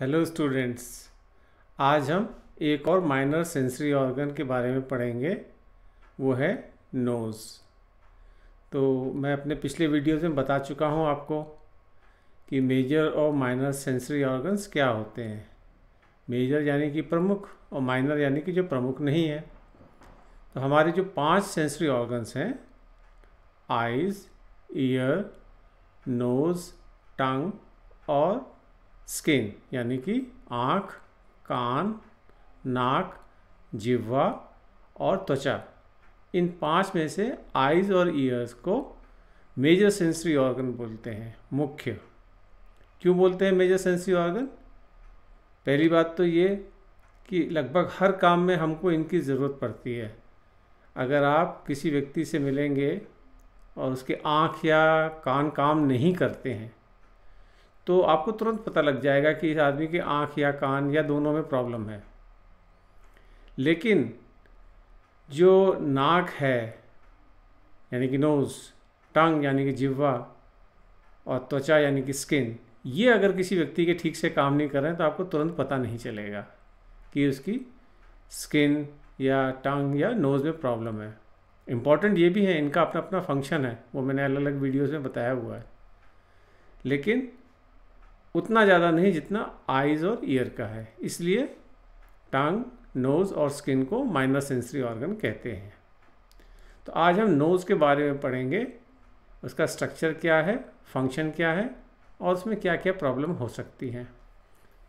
hello students आज हम एक और माइनर सेंसरी ऑर्गन के बारे में पढ़ेंगे वो है नोज़ तो मैं अपने पिछले वीडियोस में बता चुका हूँ आपको कि मेजर और माइनर सेंसरी ऑर्गन्स क्या होते हैं मेजर यानी कि प्रमुख और माइनर यानी कि जो प्रमुख नहीं है तो हमारे जो पांच सेंसरी ऑर्गन्स हैं आइज़ ईयर नोज़ टंग और स्किन यानी कि आँख कान नाक जिह्वा और त्वचा इन पांच में से आइज़ और ईयर्स को मेजर सेंसरी ऑर्गन बोलते हैं मुख्य क्यों बोलते हैं मेजर सेंसरी ऑर्गन पहली बात तो ये कि लगभग हर काम में हमको इनकी ज़रूरत पड़ती है अगर आप किसी व्यक्ति से मिलेंगे और उसके आँख या कान काम नहीं करते हैं तो आपको तुरंत पता लग जाएगा कि इस आदमी की आँख या कान या दोनों में प्रॉब्लम है लेकिन जो नाक है यानी कि नोज़ टंग यानी कि जिवा और त्वचा यानी कि स्किन ये अगर किसी व्यक्ति के ठीक से काम नहीं कर रहे हैं तो आपको तुरंत पता नहीं चलेगा कि उसकी स्किन या टंग या नोज़ में प्रॉब्लम है इम्पॉर्टेंट ये भी है इनका अपना अपना फंक्शन है वो मैंने अलग अलग वीडियोज़ में बताया हुआ है लेकिन उतना ज़्यादा नहीं जितना आइज़ और ईयर का है इसलिए टांग नोज़ और स्किन को माइनर सेंसरी ऑर्गन कहते हैं तो आज हम नोज़ के बारे में पढ़ेंगे उसका स्ट्रक्चर क्या है फंक्शन क्या है और उसमें क्या क्या प्रॉब्लम हो सकती हैं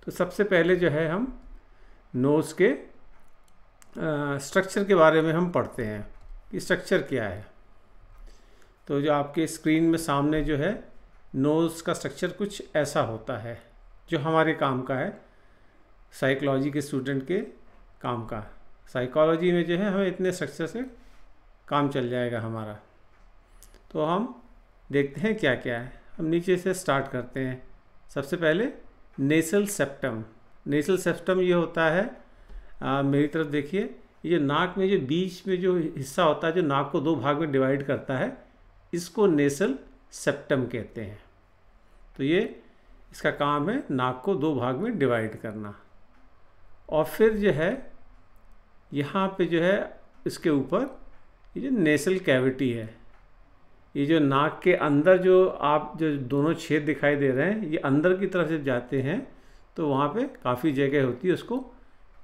तो सबसे पहले जो है हम नोज़ के स्ट्रक्चर के बारे में हम पढ़ते हैं कि स्ट्रक्चर क्या है तो जो आपके स्क्रीन में सामने जो है नोज़ का स्ट्रक्चर कुछ ऐसा होता है जो हमारे काम का है साइकोलॉजी के स्टूडेंट के काम का साइकोलॉजी में जो है हमें इतने स्ट्रक्चर से काम चल जाएगा हमारा तो हम देखते हैं क्या क्या है हम नीचे से स्टार्ट करते हैं सबसे पहले नेसल सेप्टम नेसल सेप्टम ये होता है आ, मेरी तरफ देखिए ये नाक में जो बीच में जो हिस्सा होता है जो नाक को दो भाग में डिवाइड करता है इसको नेसल सेप्टम कहते हैं तो ये इसका काम है नाक को दो भाग में डिवाइड करना और फिर जो है यहाँ पे जो है इसके ऊपर ये जो नेसल कैविटी है ये जो नाक के अंदर जो आप जो दोनों छेद दिखाई दे रहे हैं ये अंदर की तरफ जब जाते हैं तो वहाँ पे काफ़ी जगह होती है उसको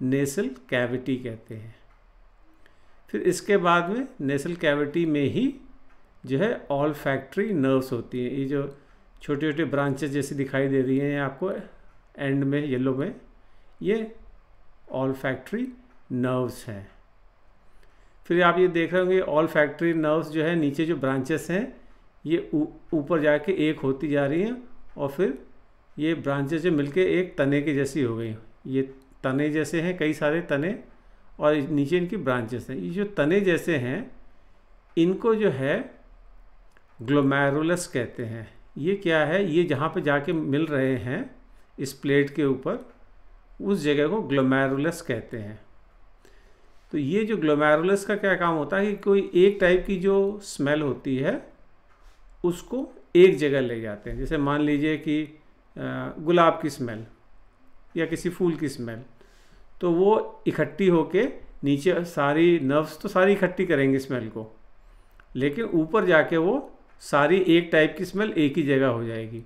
नेसल कैविटी कहते हैं फिर इसके बाद में नेसल कैविटी में ही जो है ऑल फैक्ट्री नर्व्स होती हैं ये जो छोटी छोटी ब्रांचेज जैसी दिखाई दे रही हैं आपको एंड में येलो में ये ऑल फैक्ट्री नर्व्स हैं फिर आप ये देख रहे होंगे ऑल फैक्ट्री नर्व्स जो है नीचे जो ब्रांचेस हैं ये ऊपर जाके एक होती जा रही हैं और फिर ये ब्रांचेज जो मिलके एक तने के जैसी हो गई ये तने जैसे हैं कई सारे तने और नीचे इनकी ब्रांचेस हैं ये जो तने जैसे हैं इनको जो है ग्लोमेरुलस कहते हैं ये क्या है ये जहाँ पे जाके मिल रहे हैं इस प्लेट के ऊपर उस जगह को ग्लोमेरुलस कहते हैं तो ये जो ग्लोमेरुलस का क्या काम होता है कि कोई एक टाइप की जो स्मेल होती है उसको एक जगह ले जाते हैं जैसे मान लीजिए कि गुलाब की स्मेल या किसी फूल की स्मेल तो वो इकट्ठी होके नीचे सारी नर्व्स तो सारी इकट्ठी करेंगे स्मेल को लेकिन ऊपर जाके वो सारी एक टाइप की स्मेल एक ही जगह हो जाएगी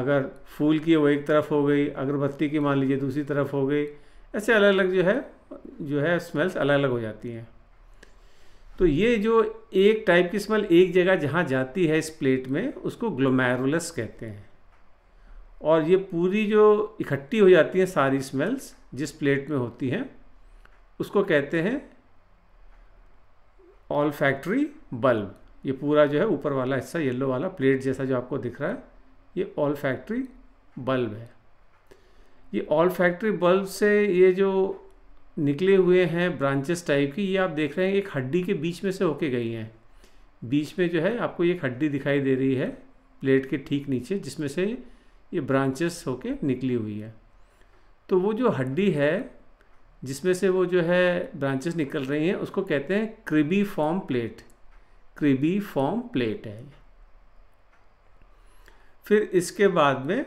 अगर फूल की वो एक तरफ हो गई अगरबत्ती की मान लीजिए दूसरी तरफ हो गई ऐसे अलग अलग जो है जो है स्मेल्स अलग अलग हो जाती हैं तो ये जो एक टाइप की स्मेल एक जगह जहाँ जाती है इस प्लेट में उसको ग्लोमेरुलस कहते हैं और ये पूरी जो इकट्ठी हो जाती हैं सारी स्मेल्स जिस प्लेट में होती हैं उसको कहते हैं ऑल फैक्ट्री बल्ब ये पूरा जो है ऊपर वाला हिस्सा येलो वाला प्लेट जैसा जो आपको दिख रहा है ये ऑल फैक्ट्री बल्ब है ये ऑल फैक्ट्री बल्ब से ये जो निकले हुए हैं ब्रांचेस टाइप की ये आप देख रहे हैं एक हड्डी के बीच में से होके गई हैं बीच में जो है आपको ये हड्डी दिखाई दे रही है प्लेट के ठीक नीचे जिसमें से ये ब्रांचेस होके निकली हुई है तो वो जो हड्डी है जिसमें से वो जो है ब्रांचेस निकल रही हैं उसको कहते हैं cribriform plate cribriform plate है फिर इसके बाद में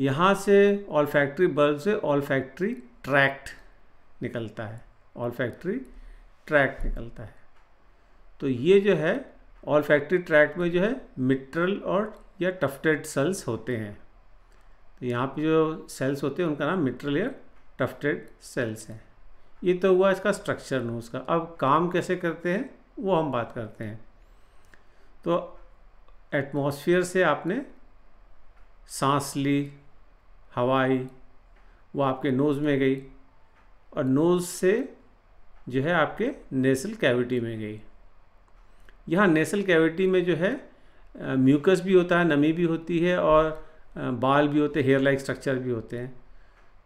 यहाँ से ऑल फैक्ट्री बल्ब से ऑल फैक्ट्री ट्रैक्ट निकलता है ऑल फैक्ट्री ट्रैक्ट निकलता है तो ये जो है ऑल फैक्ट्री ट्रैक्ट में जो है मिट्रल और या टफ्टेड सेल्स होते हैं तो यहाँ पे जो सेल्स होते हैं उनका नाम मिट्रल या टफ्टेड सेल्स हैं ये तो हुआ इसका स्ट्रक्चर नोज का अब काम कैसे करते हैं वो हम बात करते हैं तो एटमॉस्फेयर से आपने सांस ली हवा आई वो आपके नोज़ में गई और नोज़ से जो है आपके नेसल कैविटी में गई यहाँ नेसल कैविटी में जो है म्यूकस भी होता है नमी भी होती है और बाल भी होते हेयर लाइक स्ट्रक्चर भी होते हैं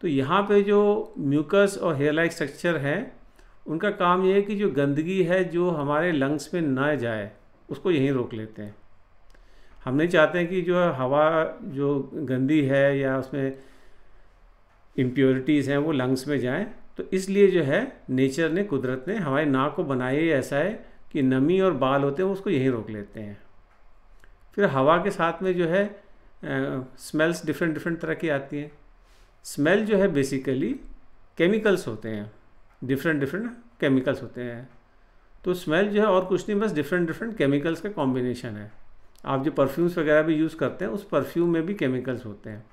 तो यहाँ पे जो म्यूकस और हेयर लाइक स्ट्रक्चर है उनका काम ये है कि जो गंदगी है जो हमारे लंग्स में ना जाए उसको यहीं रोक लेते हैं हम नहीं चाहते हैं कि जो हवा जो गंदी है या उसमें इम्प्योरिटीज़ हैं वो लंग्स में जाएं तो इसलिए जो है नेचर ने कुदरत ने हमारे नाक को बनाया ही ऐसा है कि नमी और बाल होते हैं उसको यहीं रोक लेते हैं फिर हवा के साथ में जो है स्मेल्स डिफरेंट डिफरेंट तरह की आती हैं स्मेल जो है बेसिकली केमिकल्स होते हैं डिफरेंट डिफरेंट केमिकल्स होते हैं तो स्मेल जो है और कुछ नहीं बस डिफरेंट डिफरेंट केमिकल्स का कॉम्बिनेशन है आप जो परफ्यूम्स वगैरह भी यूज़ करते हैं उस परफ्यूम में भी केमिकल्स होते हैं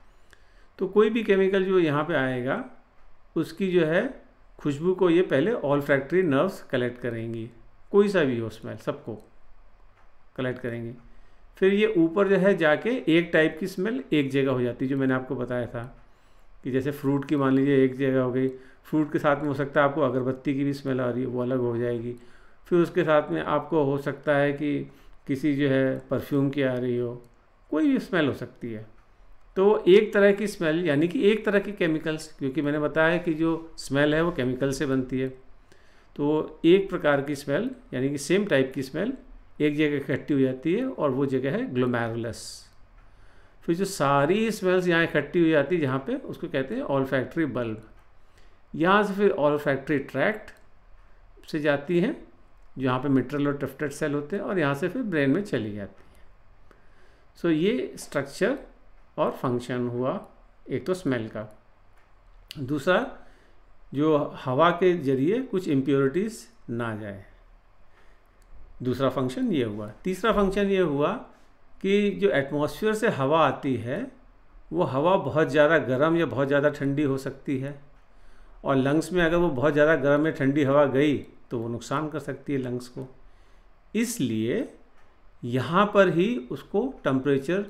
तो कोई भी केमिकल जो यहाँ पे आएगा उसकी जो है खुशबू को ये पहले ऑल फैक्ट्री नर्व्स कलेक्ट करेंगी कोई सा भी हो स्मेल सबको कलेक्ट करेंगी फिर ये ऊपर जो है जाके एक टाइप की स्मेल एक जगह हो जाती है जो मैंने आपको बताया था कि जैसे फ्रूट की मान लीजिए एक जगह हो गई फ्रूट के साथ में हो सकता है आपको अगरबत्ती की भी स्मेल आ रही है वो अलग हो जाएगी फिर उसके साथ में आपको हो सकता है कि किसी जो है परफ्यूम की आ रही हो कोई भी स्मेल हो सकती है तो एक तरह की स्मेल यानी कि एक तरह की केमिकल्स क्योंकि मैंने बताया कि जो स्मेल है वो केमिकल से बनती है तो एक प्रकार की स्मेल यानी कि सेम टाइप की स्मेल एक जगह इकट्ठी हो जाती है और वो जगह है ग्लोमेरुलस फिर जो सारी स्मेल्स यहाँ इकट्ठी हो जाती है जहाँ पे उसको कहते हैं ऑल फैक्ट्री बल्ब यहाँ से फिर ऑल फैक्ट्री ट्रैक्ट से जाती है जहाँ पे मिट्रल और टिफ्टेड सेल होते हैं और यहाँ से फिर ब्रेन में चली जाती है सो so, ये स्ट्रक्चर और फंक्शन हुआ एक तो स्मेल का दूसरा जो हवा के जरिए कुछ इम्प्योरिटीज़ ना जाए दूसरा फंक्शन ये हुआ तीसरा फंक्शन ये हुआ कि जो एटमॉस्फेयर से हवा आती है वो हवा बहुत ज़्यादा गर्म या बहुत ज़्यादा ठंडी हो सकती है और लंग्स में अगर वो बहुत ज़्यादा गर्म या ठंडी हवा गई तो वो नुकसान कर सकती है लंग्स को इसलिए यहाँ पर ही उसको टम्परेचर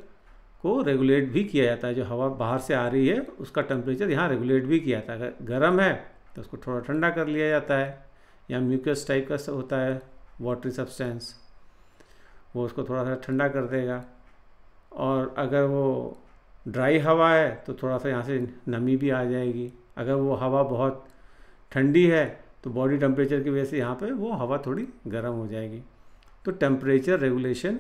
को रेगुलेट भी किया जाता है जो हवा बाहर से आ रही है उसका टेम्परेचर यहाँ रेगुलेट भी किया जाता है अगर गर्म है तो उसको थोड़ा ठंडा कर लिया जाता है या म्यूकस टाइप का होता है वाटरी सब्सटेंस वो उसको थोड़ा सा ठंडा कर देगा और अगर वो ड्राई हवा है तो थोड़ा सा यहाँ से नमी भी आ जाएगी अगर वो हवा बहुत ठंडी है तो बॉडी टेम्परेचर की वजह से यहाँ पे वो हवा थोड़ी गर्म हो जाएगी तो टेम्परेचर रेगुलेशन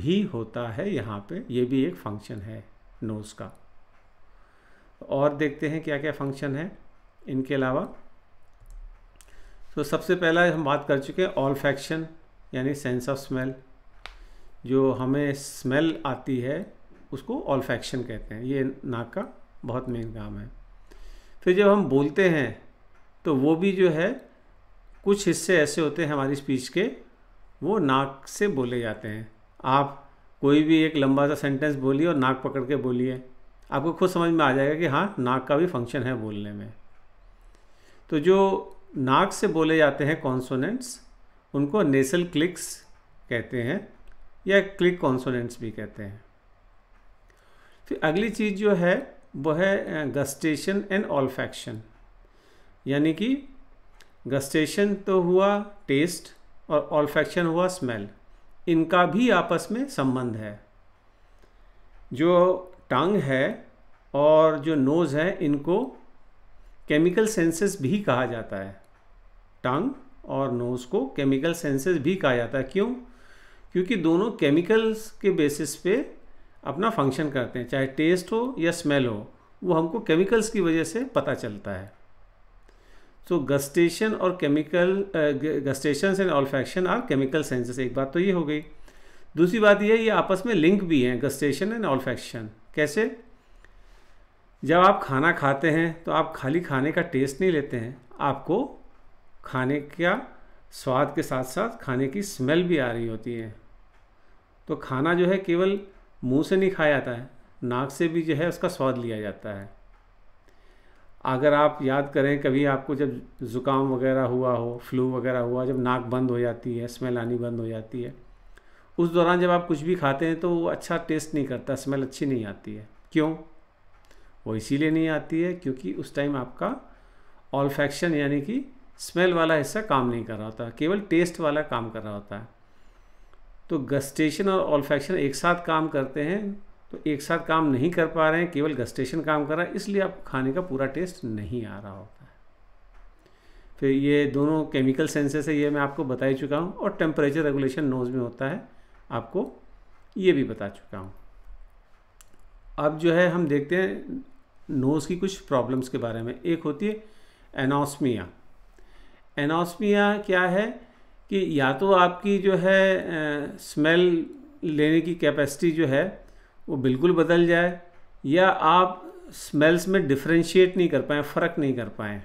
भी होता है यहाँ पे ये भी एक फंक्शन है नोज़ का और देखते हैं क्या क्या फंक्शन है इनके अलावा तो सबसे पहला हम बात कर चुके हैं ऑल फैक्शन यानी सेंस ऑफ स्मेल जो हमें स्मेल आती है उसको ऑल्फैक्शन कहते हैं ये नाक का बहुत मेन काम है फिर जब हम बोलते हैं तो वो भी जो है कुछ हिस्से ऐसे होते हैं हमारी स्पीच के वो नाक से बोले जाते हैं आप कोई भी एक लंबा सा सेंटेंस बोलिए और नाक पकड़ के बोलिए आपको खुद समझ में आ जाएगा कि हाँ नाक का भी फंक्शन है बोलने में तो जो नाक से बोले जाते हैं कॉन्सोनेंट्स उनको नेसल क्लिक्स कहते हैं या क्लिक कॉन्सोनेंट्स भी कहते हैं फिर अगली चीज़ जो है वो है गस्टेशन एंड ऑल्फैक्शन यानी कि गस्टेशन तो हुआ टेस्ट और ऑल्फैक्शन हुआ स्मेल इनका भी आपस में संबंध है जो टंग है और जो नोज़ है इनको केमिकल सेंसेस भी कहा जाता है टंग और नोज़ को केमिकल सेंसेस भी कहा जाता है क्यों क्योंकि दोनों केमिकल्स के बेसिस पे अपना फंक्शन करते हैं चाहे टेस्ट हो या स्मेल हो वो हमको केमिकल्स की वजह से पता चलता है तो गस्टेशन और chemical gustation and olfaction are chemical senses एक बात तो ये हो गई दूसरी बात यह ये आपस में लिंक भी हैं गस्टेशन एंड ऑल्फैक्शन कैसे जब आप खाना खाते हैं तो आप खाली खाने का टेस्ट नहीं लेते हैं आपको खाने का स्वाद के साथ साथ खाने की स्मेल भी आ रही होती है तो खाना जो है केवल मुंह से नहीं खाया जाता है नाक से भी जो है उसका स्वाद लिया जाता है अगर आप याद करें कभी आपको जब ज़ुकाम वगैरह हुआ हो फ्लू वगैरह हुआ जब नाक बंद हो जाती है स्मेल आनी बंद हो जाती है उस दौरान जब आप कुछ भी खाते हैं तो वो अच्छा टेस्ट नहीं करता स्मेल अच्छी नहीं आती है क्यों वो इसीलिए नहीं आती है क्योंकि उस टाइम आपका ऑल्फैक्शन यानी कि स्मेल वाला हिस्सा काम नहीं कर रहा होता केवल टेस्ट वाला काम कर रहा होता है तो गस्टेशन और ऑल्फैक्शन एक साथ काम करते हैं तो एक साथ काम नहीं कर पा रहे हैं केवल गस्टेशन काम कर रहा है इसलिए आप खाने का पूरा टेस्ट नहीं आ रहा होता है फिर ये दोनों केमिकल सेंसेस है ये मैं आपको बता ही चुका हूँ और टेम्परेचर रेगुलेशन नोज़ में होता है आपको ये भी बता चुका हूँ अब जो है हम देखते हैं नोज़ की कुछ प्रॉब्लम्स के बारे में एक होती है एनोसमिया एनॉस्मिया क्या है कि या तो आपकी जो है स्मेल लेने की कैपेसिटी जो है वो बिल्कुल बदल जाए या आप स्मेल्स में डिफ्रेंशिएट नहीं कर पाएँ फ़र्क नहीं कर पाएँ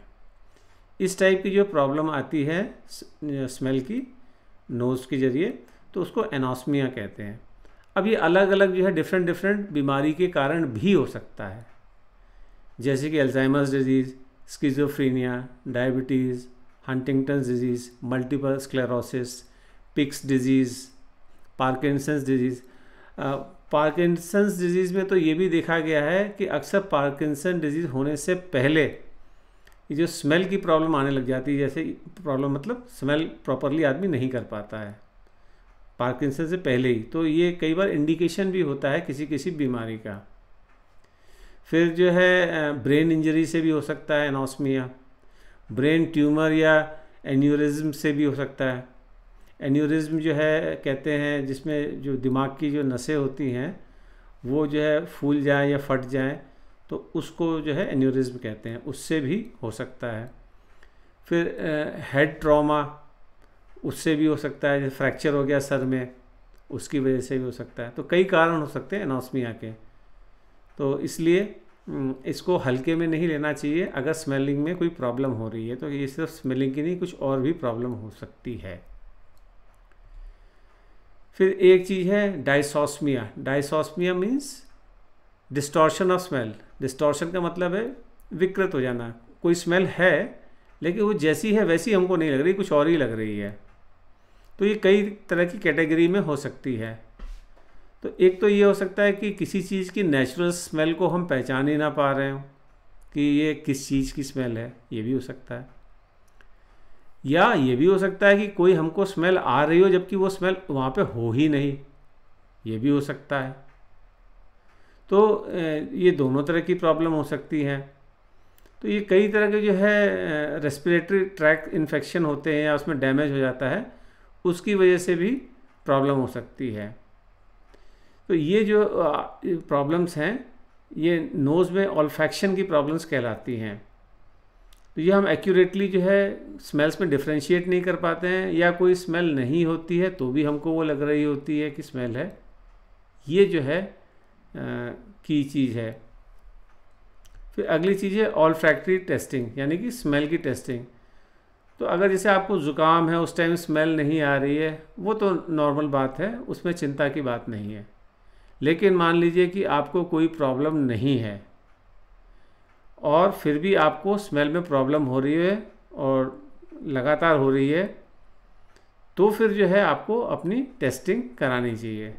इस टाइप की जो प्रॉब्लम आती है स्मेल की नोज़ के ज़रिए तो उसको एनॉस्मिया कहते हैं अब ये अलग अलग जो है डिफरेंट डिफरेंट बीमारी के कारण भी हो सकता है जैसे कि Alzheimer's disease schizophrenia diabetes Huntington's disease multiple sclerosis Pick's disease Parkinson's disease Parkinson's disease में तो ये भी देखा गया है कि अक्सर पार्किंसन डिजीज़ होने से पहले जो स्मेल की प्रॉब्लम आने लग जाती है जैसे प्रॉब्लम मतलब स्मेल प्रॉपरली आदमी नहीं कर पाता है पार्किंसन से पहले ही तो ये कई बार इंडिकेशन भी होता है किसी किसी बीमारी का फिर जो है ब्रेन इंजरी से भी हो सकता है एनोसमिया ब्रेन ट्यूमर या एन्यूरिज्म से भी हो सकता है एन्यूरिज्म जो है कहते हैं जिसमें जो दिमाग की जो नसें होती हैं वो जो है फूल जाएँ या फट जाएँ तो उसको जो है एन्यूरिज्म कहते हैं उससे भी हो सकता है फिर हेड ट्रॉमा उससे भी हो सकता है जैसे फ्रैक्चर हो गया सर में उसकी वजह से भी हो सकता है तो कई कारण हो सकते हैं एनासमिया के तो इसलिए हम्म, इसको हल्के में नहीं लेना चाहिए अगर स्मेलिंग में कोई प्रॉब्लम हो रही है तो ये सिर्फ स्मेलिंग की नहीं कुछ और भी प्रॉब्लम हो सकती है फिर एक चीज़ है dysosmia dysosmia means distortion of smell distortion का मतलब है विकृत हो जाना कोई स्मेल है लेकिन वो जैसी है वैसी हमको नहीं लग रही कुछ और ही लग रही है तो ये कई तरह की कैटेगरी में हो सकती है तो एक तो ये हो सकता है कि किसी चीज़ की नेचुरल स्मेल को हम पहचान ही ना पा रहे हों कि ये किस चीज़ की स्मेल है ये भी हो सकता है या ये भी हो सकता है कि कोई हमको स्मेल आ रही हो जबकि वो स्मेल वहाँ पे हो ही नहीं ये भी हो सकता है तो ये दोनों तरह की प्रॉब्लम हो सकती हैं तो ये कई तरह के जो है रेस्पिरेटरी ट्रैक इन्फेक्शन होते हैं या उसमें डैमेज हो जाता है उसकी वजह से भी प्रॉब्लम हो सकती है तो ये जो प्रॉब्लम्स हैं ये नोज़ में ऑलफैक्शन की प्रॉब्लम्स कहलाती हैं तो ये हम एक्यूरेटली जो है स्मेल्स में डिफ्रेंशिएट नहीं कर पाते हैं या कोई स्मेल नहीं होती है तो भी हमको वो लग रही होती है कि स्मेल है ये जो है आ, की चीज़ है फिर अगली चीज़ है ऑल फैक्ट्री टेस्टिंग यानी कि स्मेल की टेस्टिंग तो अगर जैसे आपको ज़ुकाम है उस टाइम स्मेल नहीं आ रही है वो तो नॉर्मल बात है उसमें चिंता की बात नहीं है लेकिन मान लीजिए कि आपको कोई प्रॉब्लम नहीं है और फिर भी आपको स्मेल में प्रॉब्लम हो रही है और लगातार हो रही है तो फिर जो है आपको अपनी टेस्टिंग करानी चाहिए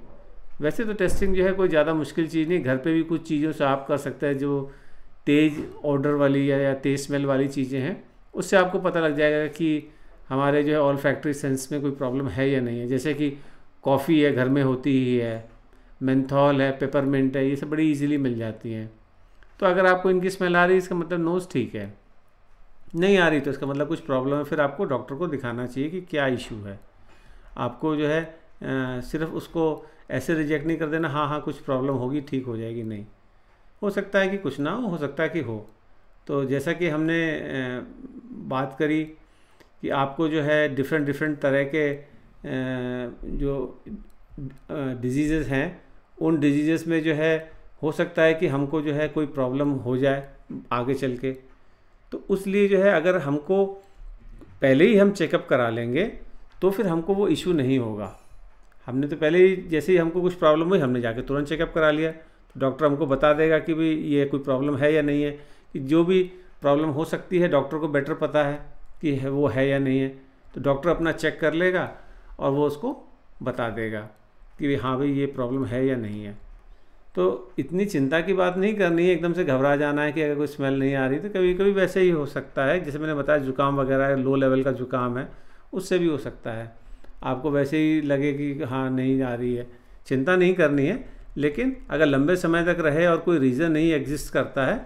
वैसे तो टेस्टिंग जो है कोई ज़्यादा मुश्किल चीज़ नहीं घर पे भी कुछ चीज़ों से आप कर सकते हैं जो तेज़ ऑर्डर वाली या, या तेज़ स्मेल वाली चीज़ें हैं उससे आपको पता लग जाएगा कि हमारे जो है ऑल फैक्ट्री सेंस में कोई प्रॉब्लम है या नहीं है जैसे कि कॉफ़ी है घर में होती ही है मेंथॉल है पेपरमिंट है ये सब बड़ी इजीली मिल जाती हैं तो अगर आपको इनकी स्मेल आ रही है इसका मतलब नोज़ ठीक है नहीं आ रही तो इसका मतलब कुछ प्रॉब्लम है फिर आपको डॉक्टर को दिखाना चाहिए कि क्या इशू है आपको जो है आ, सिर्फ उसको ऐसे रिजेक्ट नहीं कर देना हाँ हाँ कुछ प्रॉब्लम होगी ठीक हो जाएगी नहीं हो सकता है कि कुछ ना हो सकता है कि हो तो जैसा कि हमने आ, बात करी कि आपको जो है डिफरेंट डिफरेंट तरह के आ, जो डिजीज़ हैं उन डिजीज़ में जो है हो सकता है कि हमको जो है कोई प्रॉब्लम हो जाए आगे चल के तो उस लिए जो है अगर हमको पहले ही हम चेकअप करा लेंगे तो फिर हमको वो इशू नहीं होगा हमने तो पहले ही जैसे ही हमको कुछ प्रॉब्लम हुई हमने जाके तुरंत चेकअप करा लिया तो डॉक्टर हमको बता देगा कि भाई ये कोई प्रॉब्लम है या नहीं है कि जो भी प्रॉब्लम हो सकती है डॉक्टर को बेटर पता है कि है वो है या नहीं है तो डॉक्टर अपना चेक कर लेगा और वो उसको बता देगा कि हाँ भाई ये प्रॉब्लम है या नहीं है तो इतनी चिंता की बात नहीं करनी है एकदम से घबरा जाना है कि अगर कोई स्मेल नहीं आ रही तो कभी कभी वैसे ही हो सकता है जैसे मैंने बताया जुकाम वगैरह लो लेवल का जुकाम है उससे भी हो सकता है आपको वैसे ही लगे कि हाँ नहीं आ रही है चिंता नहीं करनी है लेकिन अगर लंबे समय तक रहे और कोई रीज़न नहीं एग्जिस्ट करता है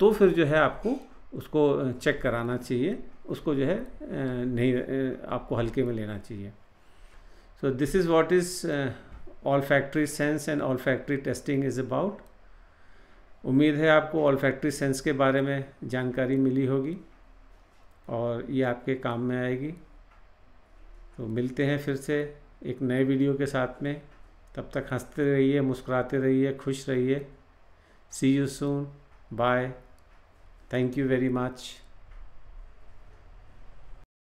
तो फिर जो है आपको उसको चेक कराना चाहिए उसको जो है नहीं आपको हल्के में लेना चाहिए so this is what is sense and olfactory tasting is about उम्मीद है आपको फैक्ट्री सेंस के बारे में जानकारी मिली होगी और ये आपके काम में आएगी तो मिलते हैं फिर से एक नए वीडियो के साथ में तब तक हंसते रहिए मुस्कुराते रहिए खुश रहिए see you soon bye thank you very much